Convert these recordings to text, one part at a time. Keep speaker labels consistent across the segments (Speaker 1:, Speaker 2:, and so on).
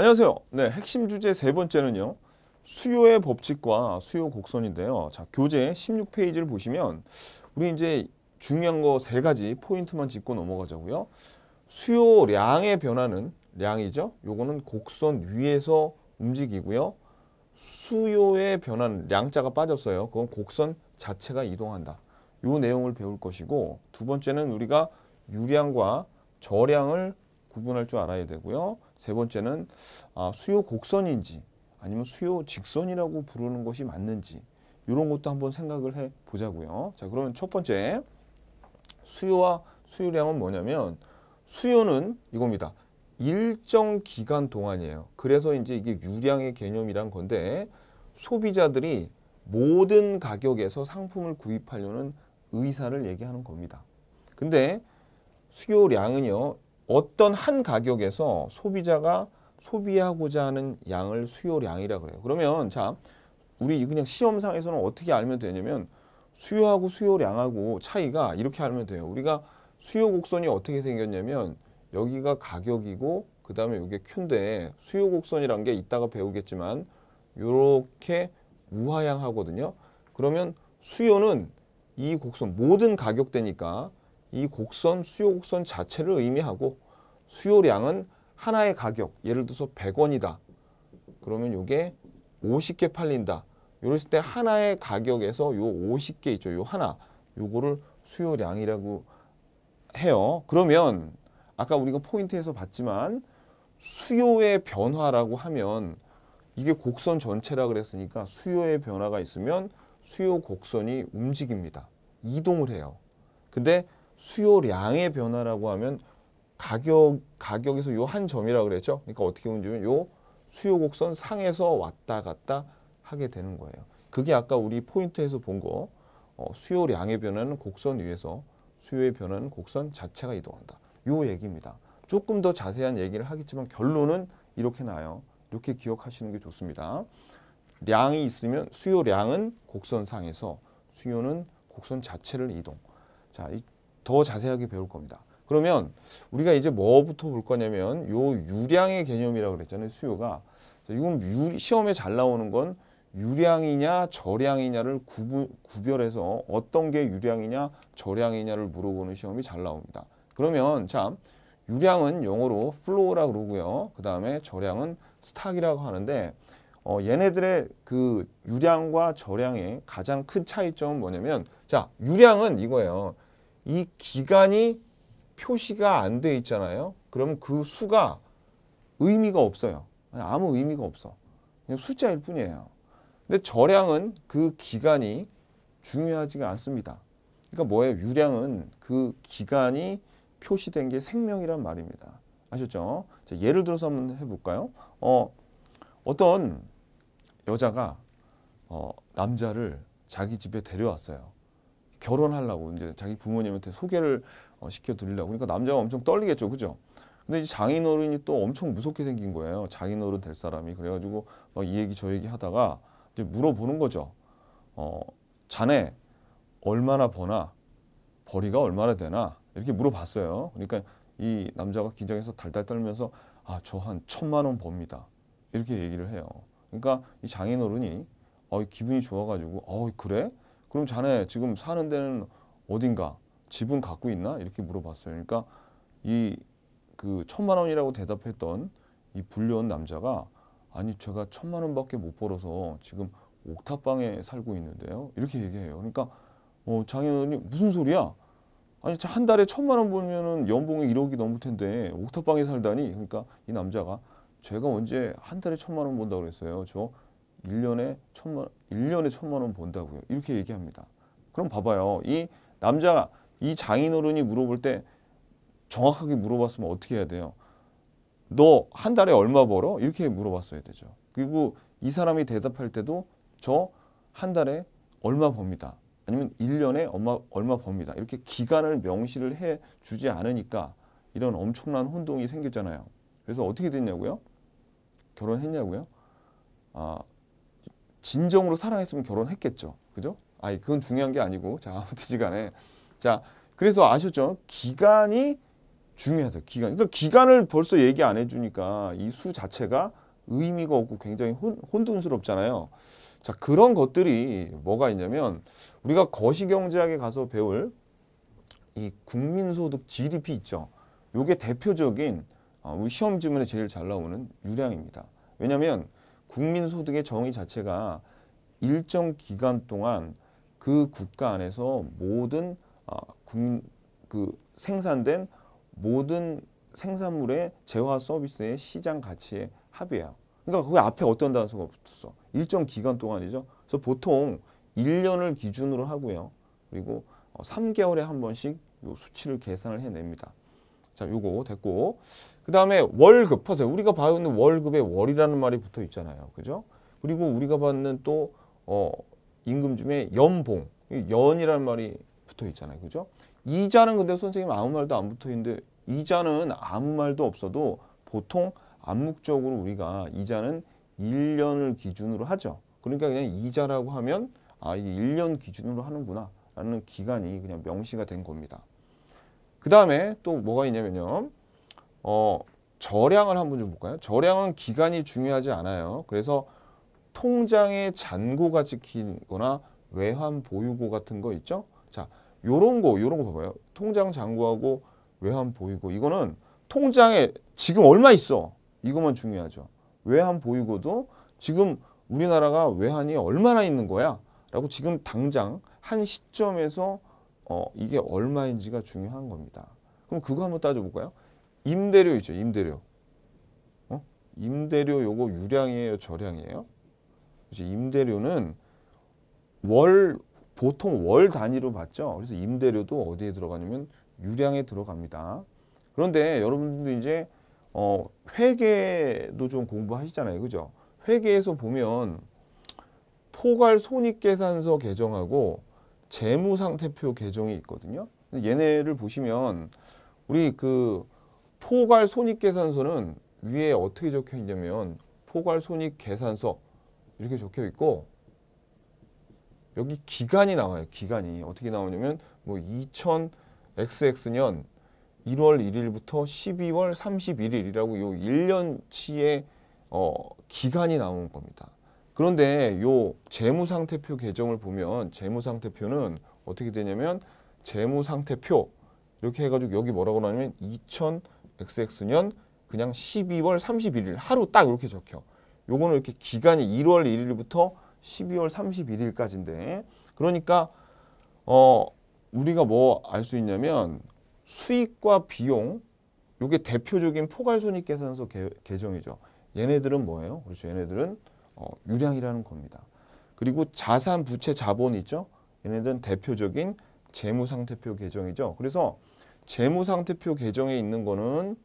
Speaker 1: 안녕하세요. 네, 핵심 주제 세 번째는요. 수요의 법칙과 수요 곡선인데요. 자, 교재 16페이지를 보시면 우리 이제 중요한 거 세 가지 포인트만 짚고 넘어가자고요. 수요량의 변화는 량이죠. 요거는 곡선 위에서 움직이고요. 수요의 변화는 량자가 빠졌어요. 그건 곡선 자체가 이동한다. 요 내용을 배울 것이고 두 번째는 우리가 유량과 저량을 구분할 줄 알아야 되고요. 세 번째는 아, 수요 곡선인지 아니면 수요 직선이라고 부르는 것이 맞는지 이런 것도 한번 생각을 해 보자고요. 자, 그러면 첫 번째 수요와 수요량은 뭐냐면 수요는 이겁니다. 일정 기간 동안이에요. 그래서 이제 이게 유량의 개념이란 건데 소비자들이 모든 가격에서 상품을 구입하려는 의사를 얘기하는 겁니다. 근데 수요량은요. 어떤 한 가격에서 소비자가 소비하고자 하는 양을 수요량이라 그래요. 그러면 자 우리 그냥 시험상에서는 어떻게 알면 되냐면 수요하고 수요량하고 차이가 이렇게 알면 돼요. 우리가 수요 곡선이 어떻게 생겼냐면 여기가 가격이고 그 다음에 이게 큐인데 수요 곡선이란 게 이따가 배우겠지만 이렇게 우하향하거든요. 그러면 수요는 이 곡선 모든 가격대니까 이 곡선 수요 곡선 자체를 의미하고 수요량은 하나의 가격, 예를 들어서 100원이다. 그러면 요게 50개 팔린다. 이랬을 때 하나의 가격에서 요 50개 있죠. 요 하나. 요거를 수요량이라고 해요. 그러면 아까 우리가 포인트에서 봤지만 수요의 변화라고 하면 이게 곡선 전체라 그랬으니까 수요의 변화가 있으면 수요 곡선이 움직입니다. 이동을 해요. 근데 수요량의 변화라고 하면 가격 가격에서 요 한 점이라 그랬죠. 그러니까 어떻게 보면 요 수요 곡선 상에서 왔다 갔다 하게 되는 거예요. 그게 아까 우리 포인트에서 본거 어, 수요량의 변화는 곡선 위에서 수요의 변화는 곡선 자체가 이동한다. 요 얘기입니다. 조금 더 자세한 얘기를 하겠지만 결론은 이렇게 나요. 이렇게 기억하시는 게 좋습니다. 량이 있으면 수요량은 곡선상에서 수요는 곡선 자체를 이동. 자, 더 자세하게 배울 겁니다. 그러면 우리가 이제 뭐부터 볼 거냐면 요 유량의 개념이라고 그랬잖아요. 수요가. 자, 이건 유, 시험에 잘 나오는 건 유량이냐 저량이냐를 구부, 구별해서 어떤 게 유량이냐 저량이냐를 물어보는 시험이 잘 나옵니다. 그러면 자 유량은 영어로 flow라고 그러고요. 그 다음에 저량은 스탁이라고 하는데 어, 얘네들의 그 유량과 저량의 가장 큰 차이점은 뭐냐면 자 유량은 이거예요. 이 기간이 표시가 안 돼 있잖아요. 그러그 수가 의미가 없어요. 아무 의미가 없어. 그냥 숫자일 뿐이에요. 근데 저량은 그 기간이 중요하지가 않습니다. 그러니까 뭐예요? 유량은 그 기간이 표시된 게 생명이란 말입니다. 아셨죠? 자, 예를 들어서 한번 해볼까요? 어, 어떤 여자가 어, 남자를 자기 집에 데려왔어요. 결혼하려고 이제 자기 부모님한테 소개를 어, 시켜드리려고. 그러니까 남자가 엄청 떨리겠죠. 그죠? 근데 이제 장인어른이 또 엄청 무섭게 생긴 거예요. 장인어른 될 사람이. 그래가지고 막 이 얘기 저 얘기 하다가 이제 물어보는 거죠. 어, 자네 얼마나 버나? 벌이가 얼마나 되나? 이렇게 물어봤어요. 그러니까 이 남자가 긴장해서 달달 떨면서 아, 저 한 천만 원 법니다. 이렇게 얘기를 해요. 그러니까 이 장인어른이 어, 기분이 좋아가지고 어, 그래? 그럼 자네 지금 사는 데는 어딘가? 지분 갖고 있나? 이렇게 물어봤어요. 그러니까 이 그 천만 원이라고 대답했던 이 불려온 남자가 아니 제가 천만 원밖에 못 벌어서 지금 옥탑방에 살고 있는데요. 이렇게 얘기해요. 그러니까 어, 장 의원이 무슨 소리야? 아니 한 달에 천만 원 벌면은 연봉이 1억이 넘을 텐데 옥탑방에 살다니 그러니까 이 남자가 제가 언제 한 달에 천만 원 번다고 그랬어요. 저 1년에 천만 1년에 천만 원 번다고요. 이렇게 얘기합니다. 그럼 봐봐요. 이 남자가 이 장인어른이 물어볼 때 정확하게 물어봤으면 어떻게 해야 돼요? 너 한 달에 얼마 벌어? 이렇게 물어봤어야 되죠. 그리고 이 사람이 대답할 때도 저 한 달에 얼마 법니다. 아니면 1년에 얼마, 얼마 법니다. 이렇게 기간을 명시를 해 주지 않으니까 이런 엄청난 혼동이 생겼잖아요. 그래서 어떻게 됐냐고요? 결혼했냐고요? 아, 진정으로 사랑했으면 결혼했겠죠. 그죠? 아니, 그건 중요한 게 아니고, 자, 아무튼지간에 자, 그래서 아셨죠? 기간이 중요하죠. 기간. 그러니까 기간을 벌써 얘기 안 해주니까 이 수 자체가 의미가 없고 굉장히 혼, 혼돈스럽잖아요. 자, 그런 것들이 뭐가 있냐면 우리가 거시경제학에 가서 배울 이 국민소득 GDP 있죠. 요게 대표적인 어, 우 시험 지문에 제일 잘 나오는 유량입니다. 왜냐하면 국민소득의 정의 자체가 일정 기간 동안 그 국가 안에서 모든 어, 그 생산된 모든 생산물의 재화 서비스의 시장 가치에 합의해요. 그러니까 그 앞에 어떤 단서가 붙었어. 일정 기간 동안이죠. 그래서 보통 1년을 기준으로 하고요. 그리고 3개월에 어, 한 번씩 요 수치를 계산을 해냅니다. 자, 요거 됐고. 그 다음에 월급 보세요. 우리가 받는 월급에 월이라는 말이 붙어 있잖아요. 그죠? 그리고 우리가 받는 또, 어, 임금 중에 연봉. 연이라는 말이 붙어 있잖아요. 그죠? 이자는 근데 선생님 아무 말도 안 붙어 있는데 이자는 아무 말도 없어도 보통 암묵적으로 우리가 이자는 1년을 기준으로 하죠. 그러니까 그냥 이자라고 하면 아 이게 1년 기준으로 하는구나 라는 기간이 그냥 명시가 된 겁니다. 그 다음에 또 뭐가 있냐면요. 어, 절량을 한번 좀 볼까요? 절량은 기간이 중요하지 않아요. 그래서 통장에 잔고가 찍히거나 외환 보유고 같은 거 있죠? 자, 요런 거, 요런 거 봐봐요. 통장 잔고하고 외환 보이고 이거는 통장에 지금 얼마 있어? 이것만 중요하죠. 외환 보이고도 지금 우리나라가 외환이 얼마나 있는 거야? 라고 지금 당장 한 시점에서 어, 이게 얼마인지가 중요한 겁니다. 그럼 그거 한번 따져볼까요? 임대료 있죠, 임대료. 어? 임대료 요거 유량이에요, 저량이에요? 이제 임대료는 월 보통 월 단위로 받죠 그래서 임대료도 어디에 들어가냐면 유량에 들어갑니다. 그런데 여러분들도 이제 어, 회계도 좀 공부하시잖아요. 그죠? 회계에서 보면 포괄 손익계산서 개정하고 재무상태표 개정이 있거든요. 얘네를 보시면 우리 그 포괄 손익계산서는 위에 어떻게 적혀 있냐면 포괄 손익계산서 이렇게 적혀 있고 여기 기간이 나와요. 기간이 어떻게 나오냐면 뭐 2000xx년 1월 1일부터 12월 31일이라고 요 1년치의 어, 기간이 나오는 겁니다. 그런데 요 재무상태표 계정을 보면 재무상태표는 어떻게 되냐면 재무상태표 이렇게 해가지고 여기 뭐라고 나냐면 2000xx년 그냥 12월 31일 하루 딱 이렇게 적혀. 요거는 이렇게 기간이 1월 1일부터 12월 31일까지인데 그러니까 어 우리가 뭐 알 수 있냐면 수익과 비용 요게 대표적인 포괄손익계산서 계정이죠. 얘네들은 뭐예요? 그렇죠. 얘네들은 어, 유량이라는 겁니다. 그리고 자산, 부채, 자본 있죠? 얘네들은 대표적인 재무상태표 계정이죠. 그래서 재무상태표 계정에 있는 거는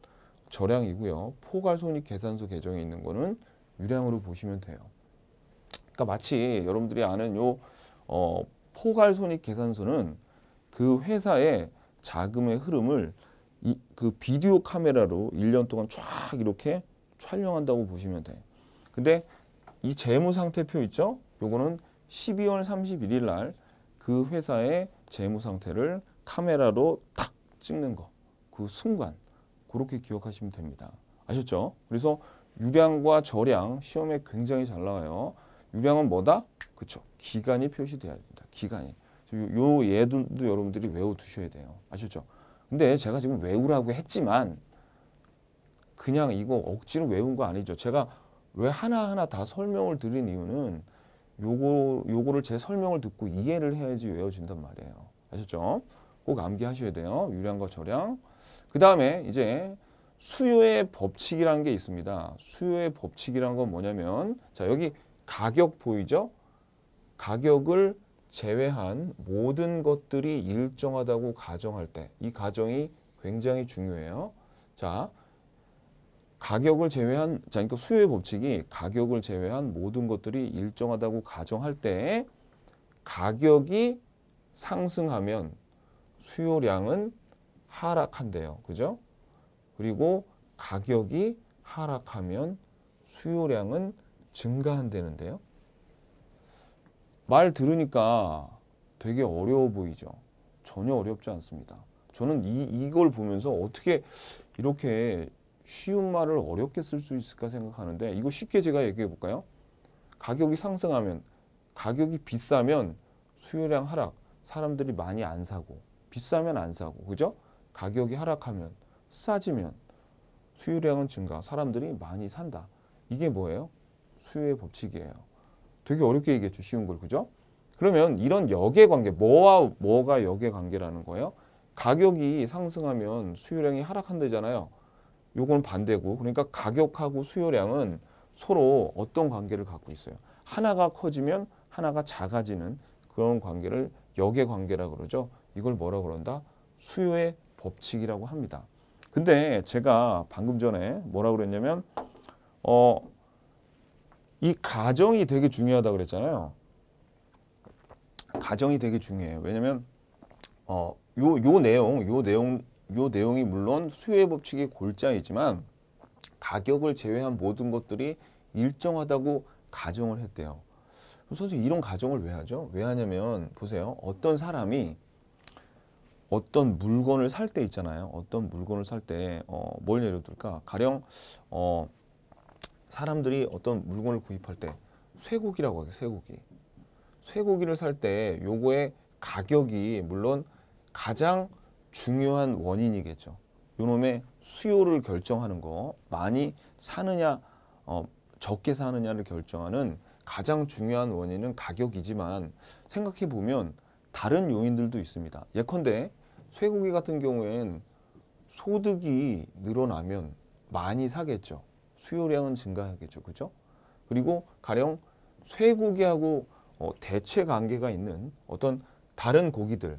Speaker 1: 저량이고요. 포괄손익계산서 계정에 있는 거는 유량으로 보시면 돼요. 그러니까 마치 여러분들이 아는 요 어, 포괄 손익 계산서는 그 회사의 자금의 흐름을 이, 그 비디오 카메라로 1년 동안 쫙 이렇게 촬영한다고 보시면 돼. 근데 이 재무 상태표 있죠? 요거는 12월 31일 날 그 회사의 재무 상태를 카메라로 탁 찍는 거. 그 순간 그렇게 기억하시면 됩니다. 아셨죠? 그래서 유량과 저량 시험에 굉장히 잘 나와요. 유량은 뭐다? 그렇죠. 기간이 표시돼야 됩니다. 기간이. 요 예도 여러분들이 외워두셔야 돼요. 아셨죠? 근데 제가 지금 외우라고 했지만 그냥 이거 억지로 외운 거 아니죠. 제가 왜 하나하나 다 설명을 드린 이유는 요거, 요거를 제 설명을 듣고 이해를 해야지 외워진단 말이에요. 아셨죠? 꼭 암기하셔야 돼요. 유량과 저량. 그 다음에 이제 수요의 법칙이라는 게 있습니다. 수요의 법칙이라는 건 뭐냐면 자 여기 가격 보이죠? 가격을 제외한 모든 것들이 일정하다고 가정할 때 이 가정이 굉장히 중요해요. 자, 가격을 제외한 자, 그러니까 수요의 법칙이 가격을 제외한 모든 것들이 일정하다고 가정할 때 가격이 상승하면 수요량은 하락한대요. 그죠? 그리고 가격이 하락하면 수요량은 증가한다는데요. 말 들으니까 되게 어려워 보이죠. 전혀 어렵지 않습니다. 저는 이, 이걸 보면서 어떻게 이렇게 쉬운 말을 어렵게 쓸 수 있을까 생각하는데 이거 쉽게 제가 얘기해 볼까요? 가격이 상승하면 가격이 비싸면 수요량 하락 사람들이 많이 안 사고 비싸면 안 사고 그죠? 가격이 하락하면 싸지면 수요량은 증가 사람들이 많이 산다 이게 뭐예요? 수요의 법칙이에요. 되게 어렵게 얘기했죠. 쉬운 걸. 그죠? 그러면 이런 역의 관계, 뭐와 뭐가 역의 관계라는 거예요? 가격이 상승하면 수요량이 하락한다잖아요. 요건 반대고 그러니까 가격하고 수요량은 서로 어떤 관계를 갖고 있어요. 하나가 커지면 하나가 작아지는 그런 관계를 역의 관계라 그러죠. 이걸 뭐라 그런다? 수요의 법칙이라고 합니다. 근데 제가 방금 전에 뭐라 고 그랬냐면 어이 가정이 되게 중요하다고 그랬잖아요. 가정이 되게 중요해요. 왜냐면 어, 요, 요 내용, 요 내용, 요 내용이 물론 수요의 법칙의 골자이지만 가격을 제외한 모든 것들이 일정하다고 가정을 했대요. 선생님 이런 가정을 왜 하죠? 왜 하냐면 보세요. 어떤 사람이 어떤 물건을 살 때 있잖아요. 어떤 물건을 살 때뭘 어, 예를 들까? 가령 어, 사람들이 어떤 물건을 구입할 때 쇠고기라고 하죠 쇠고기. 쇠고기를 살 때 요거의 가격이 물론 가장 중요한 원인이겠죠. 요놈의 수요를 결정하는 거 많이 사느냐 어, 적게 사느냐를 결정하는 가장 중요한 원인은 가격이지만 생각해 보면 다른 요인들도 있습니다. 예컨대 쇠고기 같은 경우엔 소득이 늘어나면 많이 사겠죠. 수요량은 증가하겠죠. 그죠? 그리고 가령 쇠고기하고 어, 대체 관계가 있는 어떤 다른 고기들,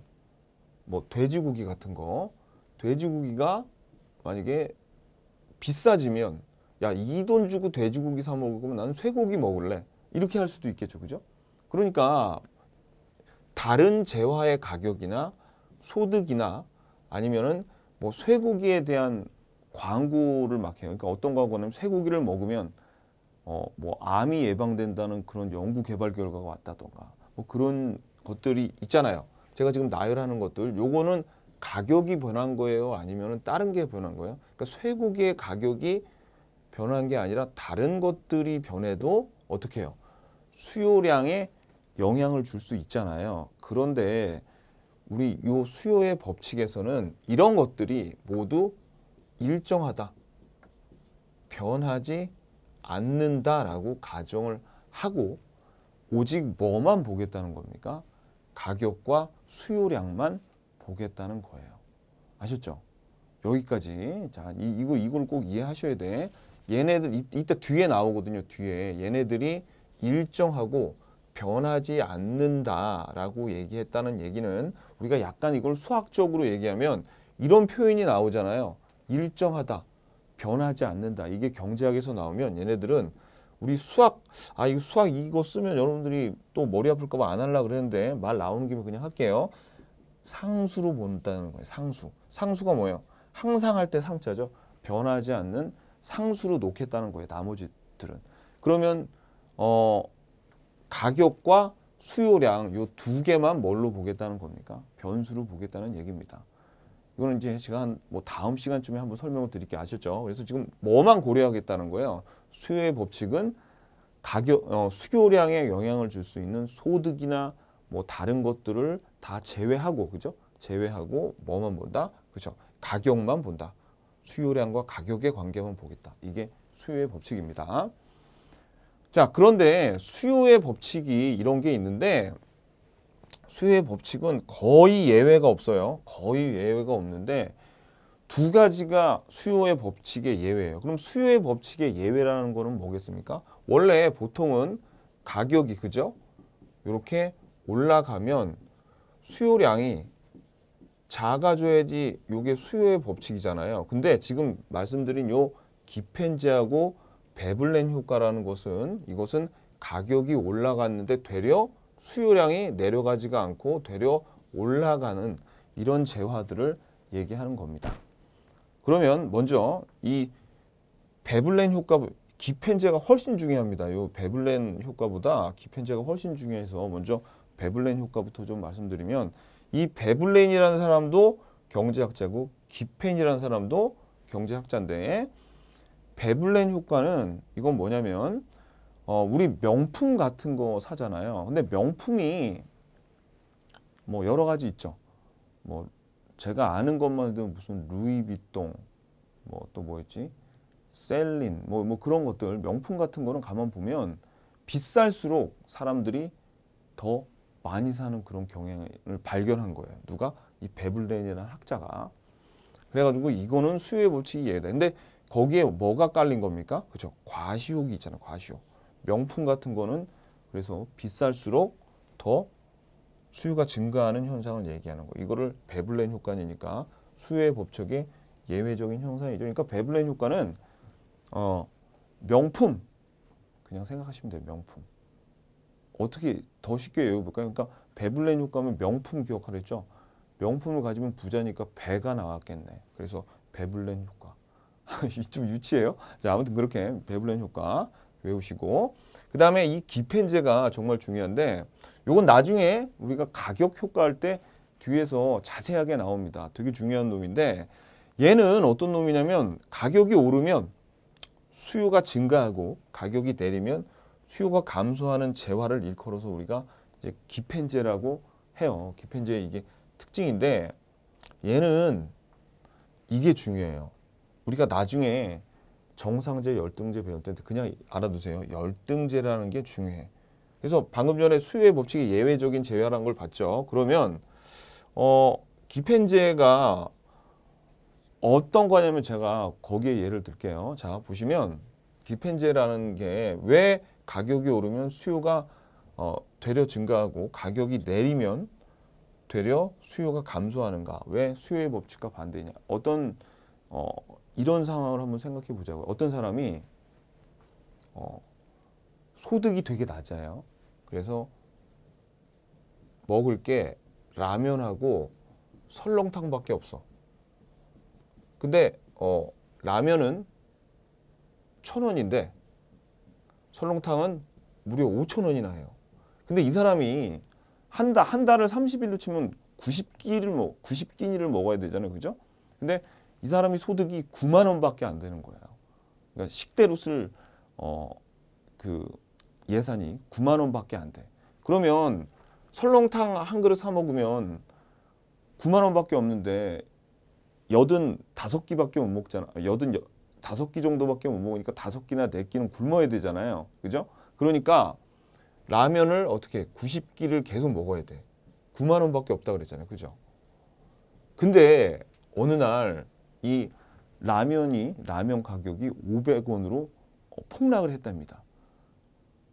Speaker 1: 뭐 돼지고기 같은 거, 돼지고기가 만약에 비싸지면 야, 이 돈 주고 돼지고기 사 먹으면 나는 쇠고기 먹을래. 이렇게 할 수도 있겠죠. 그죠? 그러니까 다른 재화의 가격이나 소득이나 아니면은 뭐 쇠고기에 대한 광고를 막 해요. 그러니까 어떤 광고냐면 쇠고기를 먹으면 어, 뭐 암이 예방된다는 그런 연구 개발 결과가 왔다던가 뭐 그런 것들이 있잖아요. 제가 지금 나열하는 것들 요거는 가격이 변한 거예요? 아니면 다른 게 변한 거예요? 그러니까 쇠고기의 가격이 변한 게 아니라 다른 것들이 변해도 어떻게 해요? 수요량에 영향을 줄 수 있잖아요. 그런데 우리 요 수요의 법칙에서는 이런 것들이 모두 일정하다. 변하지 않는다라고 가정을 하고 오직 뭐만 보겠다는 겁니까? 가격과 수요량만 보겠다는 거예요. 아셨죠? 여기까지. 자, 이, 이걸, 이걸 꼭 이해하셔야 돼. 얘네들, 이, 이따 뒤에 나오거든요. 뒤에. 얘네들이 일정하고 변하지 않는다라고 얘기했다는 얘기는 우리가 약간 이걸 수학적으로 얘기하면 이런 표현이 나오잖아요. 일정하다. 변하지 않는다. 이게 경제학에서 나오면 얘네들은 우리 수학, 아, 이거 수학 이거 쓰면 여러분들이 또 머리 아플까봐 안 하려고 그랬는데 말 나오는 김에 그냥 할게요. 상수로 본다는 거예요. 상수. 상수가 뭐예요? 항상 할 때 상자죠. 변하지 않는 상수로 놓겠다는 거예요. 나머지들은. 그러면 어 가격과 수요량 요 두 개만 뭘로 보겠다는 겁니까? 변수로 보겠다는 얘기입니다. 이거는 이제 제가 한뭐 다음 시간쯤에 한번 설명을 드릴게요. 아셨죠? 그래서 지금 뭐만 고려하겠다는 거예요. 수요의 법칙은 가격, 어, 수요량에 영향을 줄 수 있는 소득이나 뭐 다른 것들을 다 제외하고, 그죠? 제외하고 뭐만 본다? 그죠? 가격만 본다. 수요량과 가격의 관계만 보겠다. 이게 수요의 법칙입니다. 자, 그런데 수요의 법칙이 이런 게 있는데 수요의 법칙은 거의 예외가 없어요. 거의 예외가 없는데 두 가지가 수요의 법칙의 예외예요. 그럼 수요의 법칙의 예외라는 거는 뭐겠습니까? 원래 보통은 가격이 그죠? 이렇게 올라가면 수요량이 작아져야지 이게 수요의 법칙이잖아요. 근데 지금 말씀드린 요 기펜지하고 베블렌 효과라는 것은 이것은 가격이 올라갔는데 되려 수요량이 내려가지가 않고 되려 올라가는 이런 재화들을 얘기하는 겁니다. 그러면 먼저 이 베블렌 효과, 기펜제가 훨씬 중요합니다. 이 베블렌 효과보다 기펜제가 훨씬 중요해서 먼저 베블렌 효과부터 좀 말씀드리면 이 베블렌이라는 사람도 경제학자고 기펜이라는 사람도 경제학자인데 베블렌 효과는 이건 뭐냐면 어, 우리 명품 같은 거 사잖아요. 근데 명품이 뭐 여러 가지 있죠. 뭐 제가 아는 것만 해도 무슨 루이비통, 뭐 또 뭐였지? 셀린, 뭐, 뭐 그런 것들, 명품 같은 거는 가만 보면 비쌀수록 사람들이 더 많이 사는 그런 경향을 발견한 거예요. 누가? 이 베블렌이라는 학자가. 그래가지고 이거는 수요의 법칙이 얘다 근데 거기에 뭐가 깔린 겁니까? 그죠? 과시욕이 있잖아요. 과시욕. 명품 같은 거는 그래서 비쌀수록 더 수요가 증가하는 현상을 얘기하는 거. 이거를 베블렌 효과니까 수요의 법칙의 예외적인 현상이죠. 그러니까 베블렌 효과는 어, 명품 그냥 생각하시면 돼요. 명품. 어떻게 더 쉽게 외워볼까요? 그러니까 베블렌 효과면 명품 기억하랬죠. 명품을 가지면 부자니까 배가 나왔겠네. 그래서 베블렌 효과. 좀 유치해요. 자, 아무튼 그렇게 베블렌 효과. 외우시고 그 다음에 이 기펜제가 정말 중요한데 이건 나중에 우리가 가격 효과할 때 뒤에서 자세하게 나옵니다. 되게 중요한 놈인데 얘는 어떤 놈이냐면 가격이 오르면 수요가 증가하고 가격이 내리면 수요가 감소하는 재화를 일컬어서 우리가 이제 기펜제라고 해요. 기펜제의 이게 특징인데 얘는 이게 중요해요. 우리가 나중에 정상제, 열등제 배울 때 그냥 알아두세요. 열등제라는 게 중요해. 그래서 방금 전에 수요의 법칙이 예외적인 제외라는 걸 봤죠. 그러면 어 기펜제가 어떤 거냐면 제가 거기에 예를 들게요. 자 보시면 기펜제라는 게 왜 가격이 오르면 수요가 어, 되려 증가하고 가격이 내리면 되려 수요가 감소하는가? 왜 수요의 법칙과 반대냐? 어떤 어, 이런 상황을 한번 생각해 보자고요. 어떤 사람이 어, 소득이 되게 낮아요. 그래서 먹을 게 라면하고 설렁탕밖에 없어. 근데 어, 라면은 천 원인데 설렁탕은 무려 오천 원이나 해요. 근데 이 사람이 한달한 달을 삼십일로 치면 구십 끼를 먹 구십 끼니를 먹어야 되잖아요. 그죠? 근데 이 사람이 소득이 9만 원밖에 안 되는 거예요. 그러니까 식대로 쓸어그 예산이 9만 원밖에 안 돼. 그러면 설렁탕 한 그릇 사 먹으면 9만 원밖에 없는데 여든 다섯 끼밖에 못 먹잖아. 여든 다섯 끼 정도밖에 못 먹으니까 다섯 끼나 네 끼는 굶어야 되잖아요. 그죠? 그러니까 라면을 어떻게 90끼를 계속 먹어야 돼. 9만 원밖에 없다 그랬잖아요. 그죠? 근데 어느 날이 라면이 라면 가격이 500원으로 어, 폭락을 했답니다.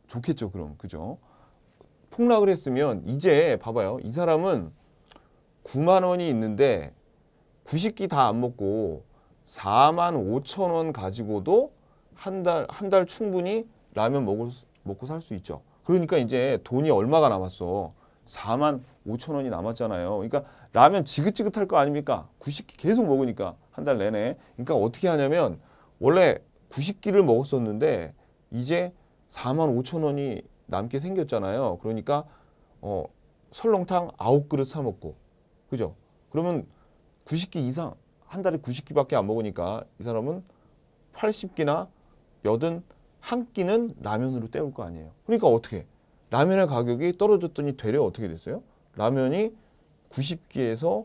Speaker 1: 좋겠죠, 그럼. 그죠? 폭락을 했으면 이제 봐봐요. 이 사람은 9만 원이 있는데 90끼 다안 먹고 4만 5천 원 가지고도 한 달 한 달 충분히 라면 먹을 수, 먹고 살 수 있죠. 그러니까 이제 돈이 얼마가 남았어. 4만 5천 원이 남았잖아요. 그러니까 라면 지긋지긋할 거 아닙니까? 90끼 계속 먹으니까 한달 내내. 그러니까 어떻게 하냐면 원래 90끼를 먹었었는데 이제 4만 5천 원이 남게 생겼잖아요. 그러니까 어, 설렁탕 9그릇 사 먹고 그죠? 그러면 90끼 이상 한 달에 90끼밖에 안 먹으니까 이 사람은 80끼나 여든 한끼는 라면으로 때울 거 아니에요. 그러니까 어떻게? 라면의 가격이 떨어졌더니 되려 어떻게 됐어요? 라면이 9 0기에서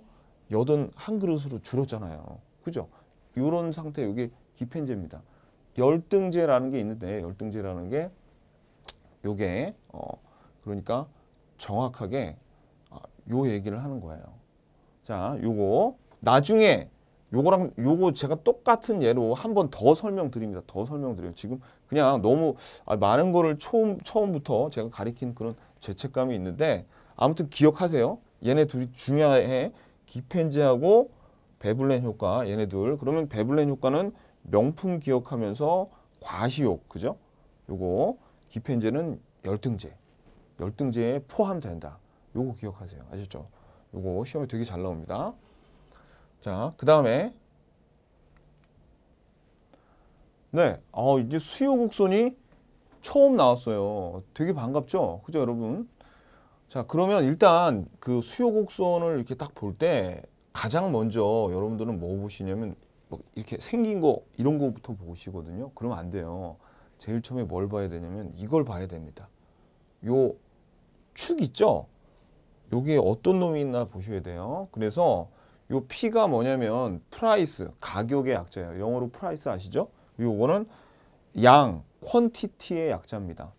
Speaker 1: 여든 한그릇으로 줄었잖아요. 그죠? 이런 상태 여기 기펜제입니다. 열등제라는 게 있는데 열등제라는 게 요게 어 그러니까 정확하게 아, 요 얘기를 하는 거예요. 자, 요거 나중에 요거랑 요거 제가 똑같은 예로 한 번 더 설명드립니다. 더 설명드려요. 지금 그냥 너무 아, 많은 거를 처음, 처음부터 제가 가리킨 그런 죄책감이 있는데 아무튼 기억하세요. 얘네 둘이 중요해. 기펜제하고 베블렌 효과 얘네들 그러면 베블렌 효과는 명품 기억하면서 과시욕 그죠? 요거 기펜제는 열등제 열등제에 포함된다. 요거 기억하세요. 아셨죠? 요거 시험에 되게 잘 나옵니다. 자, 그 다음에 네, 어, 이제 수요곡선이 처음 나왔어요. 되게 반갑죠? 그죠, 여러분? 자, 그러면 일단 그 수요곡선을 이렇게 딱볼때 가장 먼저 여러분들은 뭐 보시냐면 뭐 이렇게 생긴 거 이런 거부터 보시거든요. 그러면 안 돼요. 제일 처음에 뭘 봐야 되냐면 이걸 봐야 됩니다. 요 축 있죠? 요게 어떤 놈이 있나 보셔야 돼요. 그래서 요 P가 뭐냐면 프라이스, 가격의 약자예요. 영어로 프라이스 아시죠? 요거는 양, 퀀티티의 약자입니다.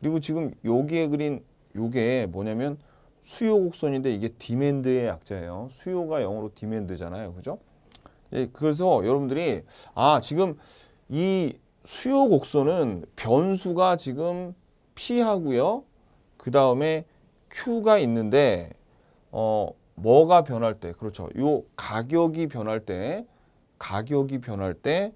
Speaker 1: 그리고 지금 여기에 그린 요게 뭐냐면 수요 곡선인데 이게 디맨드의 약자예요. 수요가 영어로 디맨드잖아요. 그죠? 예, 그래서 여러분들이 아 지금 이 수요 곡선은 변수가 지금 P하고요. 그 다음에 Q가 있는데 어 뭐가 변할 때 그렇죠. 요 가격이 변할 때 가격이 변할 때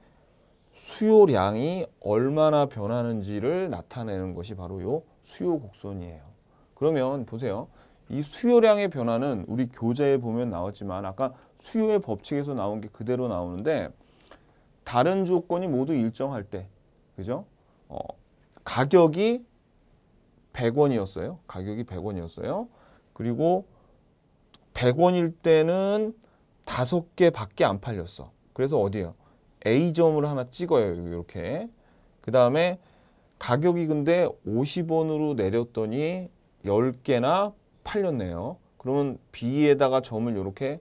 Speaker 1: 수요량이 얼마나 변하는지를 나타내는 것이 바로 요 수요 곡선이에요. 그러면 보세요. 이 수요량의 변화는 우리 교재에 보면 나왔지만 아까 수요의 법칙에서 나온 게 그대로 나오는데 다른 조건이 모두 일정할 때 그죠? 어, 가격이 100원이었어요. 가격이 100원이었어요. 그리고 100원일 때는 5개밖에 안 팔렸어. 그래서 어디예요? A점을 하나 찍어요. 이렇게. 그 다음에 가격이 근데 50원으로 내렸더니 10개나 팔렸네요. 그러면 B에다가 점을 이렇게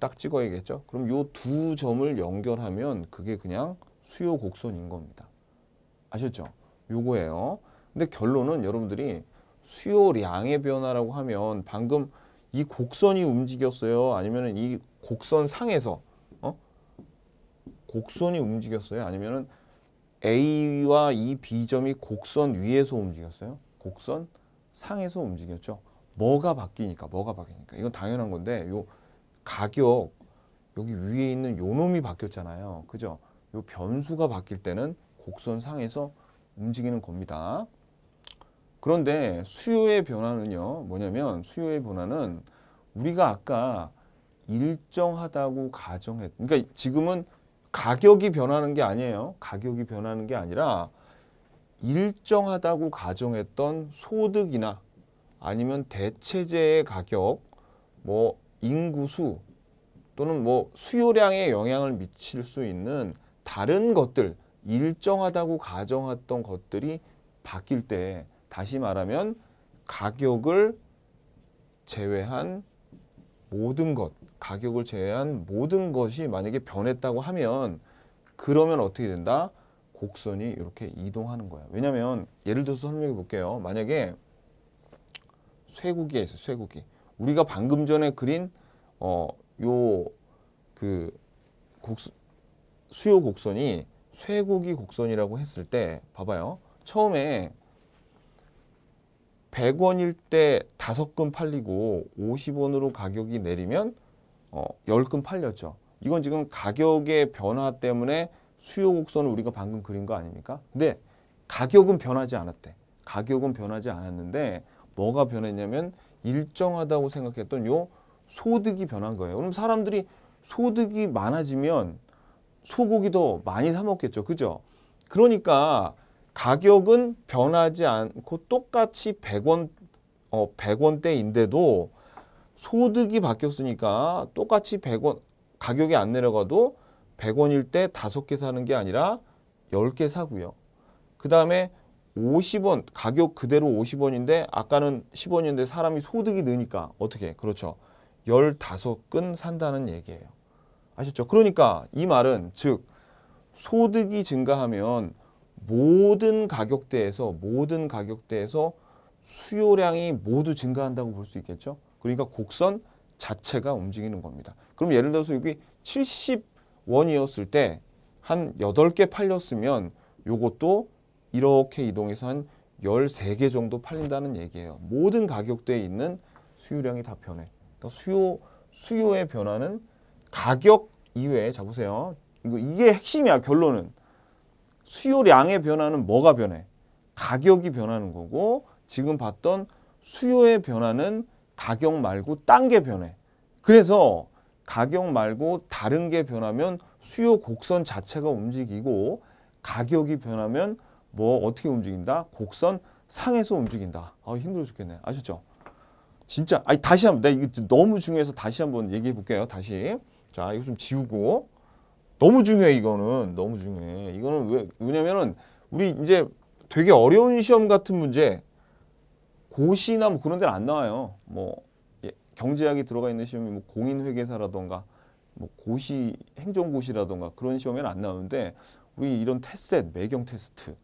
Speaker 1: 딱 찍어야겠죠. 그럼 요두 점을 연결하면 그게 그냥 수요 곡선인 겁니다. 아셨죠? 요거예요. 근데 결론은 여러분들이 수요량의 변화라고 하면 방금 이 곡선이 움직였어요. 아니면 이 곡선 상에서 어? 곡선이 움직였어요. 아니면 A와 이 B점이 곡선 위에서 움직였어요. 곡선 상에서 움직였죠. 뭐가 바뀌니까 뭐가 바뀌니까 이건 당연한 건데 요 가격 여기 위에 있는 요 놈이 바뀌었잖아요. 그죠? 요 변수가 바뀔 때는 곡선 상에서 움직이는 겁니다. 그런데 수요의 변화는요. 뭐냐면 수요의 변화는 우리가 아까 일정하다고 가정했 그러니까 지금은 가격이 변하는 게 아니에요. 가격이 변하는 게 아니라 일정하다고 가정했던 소득이나 아니면 대체재의 가격, 뭐 인구수 또는 뭐 수요량에 영향을 미칠 수 있는 다른 것들, 일정하다고 가정했던 것들이 바뀔 때 다시 말하면 가격을 제외한 모든 것, 가격을 제외한 모든 것이 만약에 변했다고 하면 그러면 어떻게 된다? 곡선이 이렇게 이동하는 거야. 왜냐면 예를 들어서 설명해 볼게요. 만약에 쇠고기에 서 쇠고기. 우리가 방금 전에 그린 어 요그 수요 곡선이 쇠고기 곡선이라고 했을 때 봐봐요. 처음에 100원일 때 5근 팔리고 50원으로 가격이 내리면 어, 10근 팔렸죠. 이건 지금 가격의 변화 때문에 수요 곡선을 우리가 방금 그린 거 아닙니까? 근데 가격은 변하지 않았대. 가격은 변하지 않았는데 뭐가 변했냐면 일정하다고 생각했던 요 소득이 변한 거예요. 그럼 사람들이 소득이 많아지면 소고기 더 많이 사 먹겠죠. 그죠? 그러니까 가격은 변하지 않고 똑같이 100원 어 100원대인데도 소득이 바뀌었으니까 똑같이 100원 가격이 안 내려가도 100원일 때 5개 사는 게 아니라 10개 사고요. 그 다음에 50원, 가격 그대로 50원인데 아까는 10원인데 사람이 소득이 느니까 어떻게? 그렇죠. 1 5건 산다는 얘기예요. 아셨죠? 그러니까 이 말은 즉 소득이 증가하면 모든 가격대에서 모든 가격대에서 수요량이 모두 증가한다고 볼 수 있겠죠. 그러니까 곡선 자체가 움직이는 겁니다. 그럼 예를 들어서 여기 70 원이었을 때 한8개 팔렸으면 요것도 이렇게 이동해서 한 13개 정도 팔린다는 얘기예요. 모든 가격대에 있는 수요량이 다 변해. 그러니까 수요, 수요의 변화는 가격 이외에, 자 보세요. 이거, 이게 핵심이야, 결론은. 수요량의 변화는 뭐가 변해? 가격이 변하는 거고 지금 봤던 수요의 변화는 가격 말고 딴 게 변해. 그래서 가격 말고 다른 게 변하면 수요 곡선 자체가 움직이고 가격이 변하면 뭐 어떻게 움직인다? 곡선 상에서 움직인다. 아 힘들어 죽겠네. 아셨죠? 진짜 아니 다시 한번 내가 이거 너무 중요해서 다시 한번 얘기해 볼게요. 다시. 자, 이거 좀 지우고 너무 중요해 이거는. 너무 중요해. 이거는 왜 왜냐면은 우리 이제 되게 어려운 시험 같은 문제 고시나 뭐 그런 데는 안 나와요. 뭐 경제학이 들어가 있는 시험이 뭐 공인회계사라던가 뭐 고시 행정고시라던가 그런 시험에는 안 나오는데 우리 이런 테셋 매경 테스트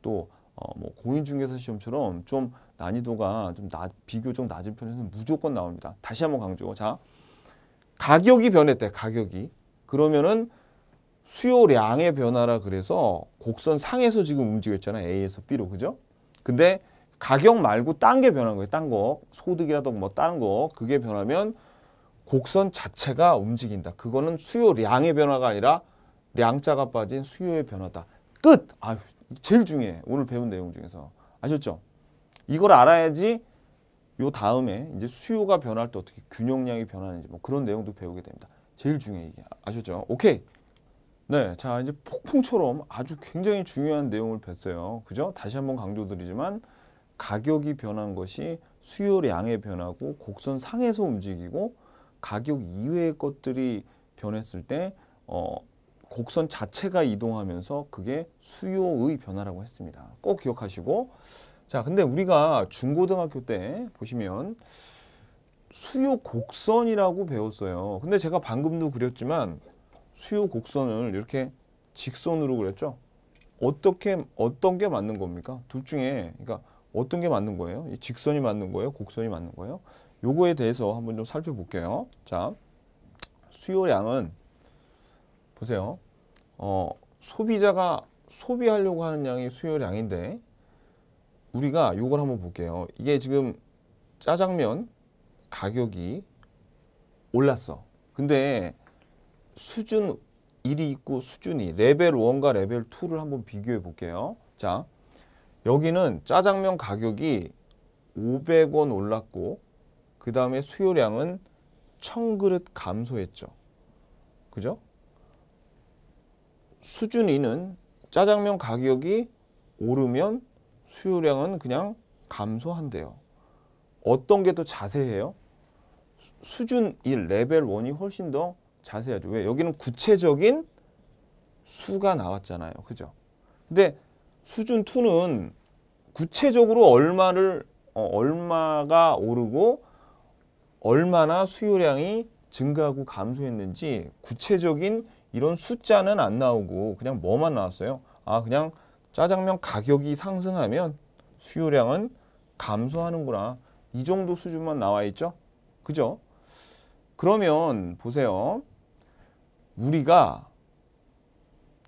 Speaker 1: 또 어, 뭐 공인중개사 시험처럼 좀 난이도가 좀 나, 비교적 낮은 편에서는 무조건 나옵니다. 다시 한번 강조. 자, 가격이 변했대. 가격이. 그러면은 수요량의 변화라 그래서 곡선 상에서 지금 움직였잖아. A에서 B로. 그죠? 근데 가격 말고 딴 게 변한 거예요. 딴 거. 소득이라든가 뭐 다른 거. 그게 변하면 곡선 자체가 움직인다. 그거는 수요량의 변화가 아니라 양자가 빠진 수요의 변화다. 끝! 아 제일 중요해. 오늘 배운 내용 중에서. 아셨죠? 이걸 알아야지 요 다음에 이제 수요가 변할 때 어떻게 균형량이 변하는지 뭐 그런 내용도 배우게 됩니다. 제일 중요해 이게. 아셨죠? 오케이. 네, 자 이제 폭풍처럼 아주 굉장히 중요한 내용을 뵀어요. 그죠? 다시 한번 강조드리지만 가격이 변한 것이 수요량의 변화고 곡선 상에서 움직이고 가격 이외의 것들이 변했을 때 어, 곡선 자체가 이동하면서 그게 수요의 변화라고 했습니다. 꼭 기억하시고 자 근데 우리가 중고등학교 때 보시면 수요 곡선이라고 배웠어요. 근데 제가 방금도 그렸지만 수요 곡선을 이렇게 직선으로 그렸죠. 어떻게 어떤 게 맞는 겁니까? 둘 중에 그러니까 어떤 게 맞는 거예요? 직선이 맞는 거예요? 곡선이 맞는 거예요? 요거에 대해서 한번 좀 살펴볼게요. 자, 수요량은 보세요. 어, 소비자가 소비하려고 하는 양이 수요량인데 우리가 요걸 한번 볼게요. 이게 지금 짜장면 가격이 올랐어. 근데 수준 1이 있고 수준 2, 레벨 1과 레벨 2를 한번 비교해 볼게요. 자, 여기는 짜장면 가격이 500원 올랐고 그 다음에 수요량은 1000그릇 감소했죠. 그죠? 수준이는 짜장면 가격이 오르면 수요량은 그냥 감소한대요. 어떤 게 더 자세해요? 수준 1, 레벨 1이 훨씬 더 자세하죠. 왜? 여기는 구체적인 수가 나왔잖아요. 그죠? 근데 수준 2는 구체적으로 얼마를 어, 얼마가 오르고 얼마나 수요량이 증가하고 감소했는지 구체적인 이런 숫자는 안 나오고 그냥 뭐만 나왔어요. 아 그냥 짜장면 가격이 상승하면 수요량은 감소하는구나. 이 정도 수준만 나와 있죠. 그죠? 그러면 보세요. 우리가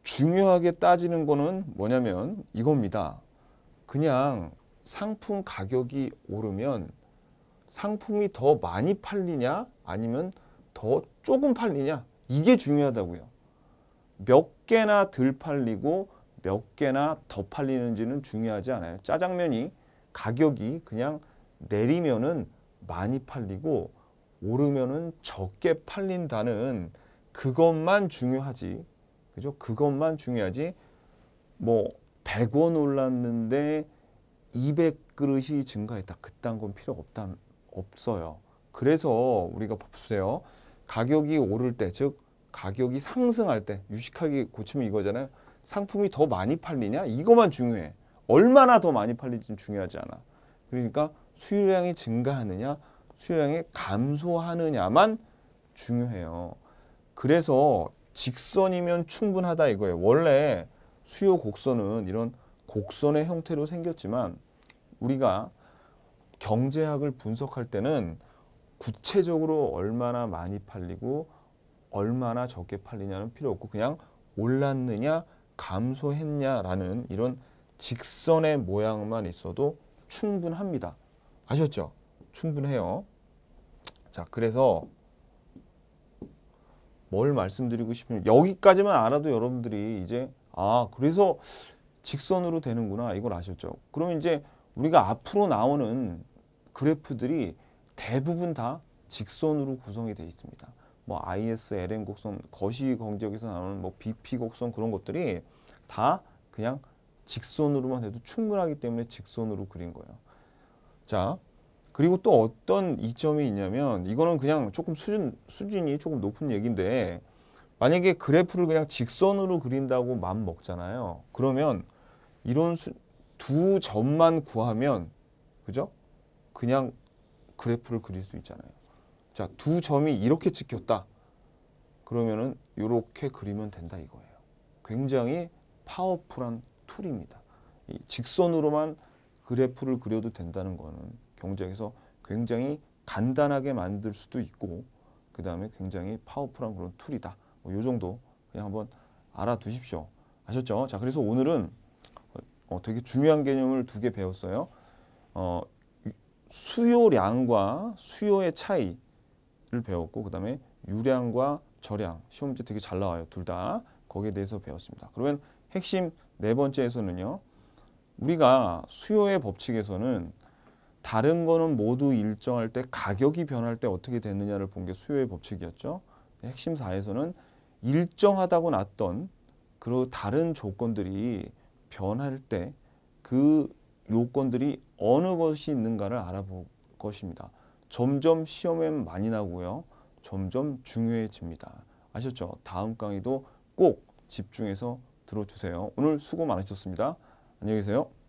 Speaker 1: 중요하게 따지는 거는 뭐냐면 이겁니다. 그냥 상품 가격이 오르면 상품이 더 많이 팔리냐 아니면 더 조금 팔리냐 이게 중요하다고요. 몇 개나 덜 팔리고 몇 개나 더 팔리는지는 중요하지 않아요. 짜장면이 가격이 그냥 내리면은 많이 팔리고 오르면은 적게 팔린다는 그것만 중요하지. 그죠? 그것만 중요하지. 뭐 100원 올랐는데 200그릇이 증가했다. 그딴 건 필요 없다 없어요. 그래서 우리가 보세요. 가격이 오를 때, 즉 가격이 상승할 때 유식하게 고치면 이거잖아요. 상품이 더 많이 팔리냐? 이거만 중요해. 얼마나 더 많이 팔리지는 중요하지 않아. 그러니까 수요량이 증가하느냐, 수요량이 감소하느냐만 중요해요. 그래서 직선이면 충분하다 이거예요. 원래 수요 곡선은 이런 곡선의 형태로 생겼지만 우리가 경제학을 분석할 때는 구체적으로 얼마나 많이 팔리고 얼마나 적게 팔리냐는 필요 없고 그냥 올랐느냐 감소했냐라는 이런 직선의 모양만 있어도 충분합니다. 아셨죠? 충분해요. 자, 그래서 뭘 말씀드리고 싶으면 여기까지만 알아도 여러분들이 이제 아 그래서 직선으로 되는구나 이걸 아셨죠? 그럼 이제 우리가 앞으로 나오는 그래프들이 대부분 다 직선으로 구성이 되어 있습니다. 뭐 IS, LN 곡선, 거시 경제역에서 나오는 뭐 BP 곡선 그런 것들이 다 그냥 직선으로만 해도 충분하기 때문에 직선으로 그린 거예요. 자, 그리고 또 어떤 이점이 있냐면 이거는 그냥 조금 수준 수준이 조금 높은 얘기인데 만약에 그래프를 그냥 직선으로 그린다고 맘 먹잖아요. 그러면 이런 수, 두 점만 구하면 그죠? 그냥 그래프를 그릴 수 있잖아요. 자, 두 점이 이렇게 찍혔다. 그러면은 이렇게 그리면 된다 이거예요. 굉장히 파워풀한 툴입니다. 직선으로만 그래프를 그려도 된다는 거는 경제에서 굉장히 간단하게 만들 수도 있고 그 다음에 굉장히 파워풀한 그런 툴이다. 뭐요 정도 그냥 한번 알아두십시오. 아셨죠? 자, 그래서 오늘은 어, 되게 중요한 개념을 두 개 배웠어요. 어, 수요량과 수요의 차이를 배웠고 그 다음에 유량과 저량 시험 문제 되게 잘 나와요. 둘 다 거기에 대해서 배웠습니다. 그러면 핵심 네 번째에서는요. 우리가 수요의 법칙에서는 다른 거는 모두 일정할 때 가격이 변할 때 어떻게 됐느냐를 본 게 수요의 법칙이었죠. 핵심 4에서는 일정하다고 났던 그리고 다른 조건들이 변할 때 그 요건들이 어느 것이 있는가를 알아볼 것입니다. 점점 시험엔 많이 나고요. 점점 중요해집니다. 아셨죠? 다음 강의도 꼭 집중해서 들어주세요. 오늘 수고 많으셨습니다. 안녕히 계세요.